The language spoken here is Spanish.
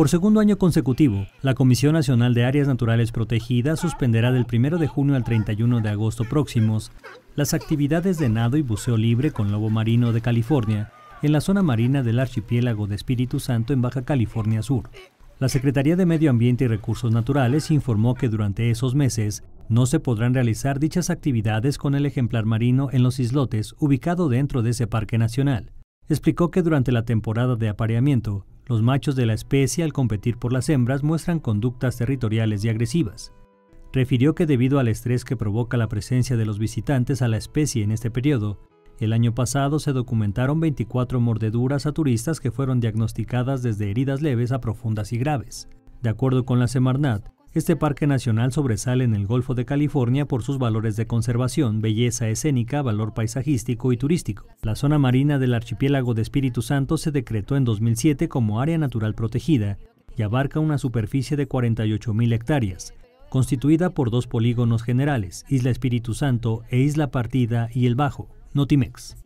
Por segundo año consecutivo, la Comisión Nacional de Áreas Naturales Protegidas suspenderá del 1 de junio al 31 de agosto próximos las actividades de nado y buceo libre con lobo marino de California en la zona marina del archipiélago de Espíritu Santo en Baja California Sur. La Secretaría de Medio Ambiente y Recursos Naturales informó que durante esos meses no se podrán realizar dichas actividades con el ejemplar marino en los islotes ubicado dentro de ese parque nacional. Explicó que durante la temporada de apareamiento los machos de la especie al competir por las hembras muestran conductas territoriales y agresivas. Refirió que debido al estrés que provoca la presencia de los visitantes a la especie en este periodo, el año pasado se documentaron 24 mordeduras a turistas que fueron diagnosticadas desde heridas leves a profundas y graves. De acuerdo con la Semarnat, este parque nacional sobresale en el Golfo de California por sus valores de conservación, belleza escénica, valor paisajístico y turístico. La zona marina del archipiélago de Espíritu Santo se decretó en 2007 como área natural protegida y abarca una superficie de 48.000 hectáreas, constituida por dos polígonos generales, Isla Espíritu Santo e Isla Partida y El Bajo, Notimex.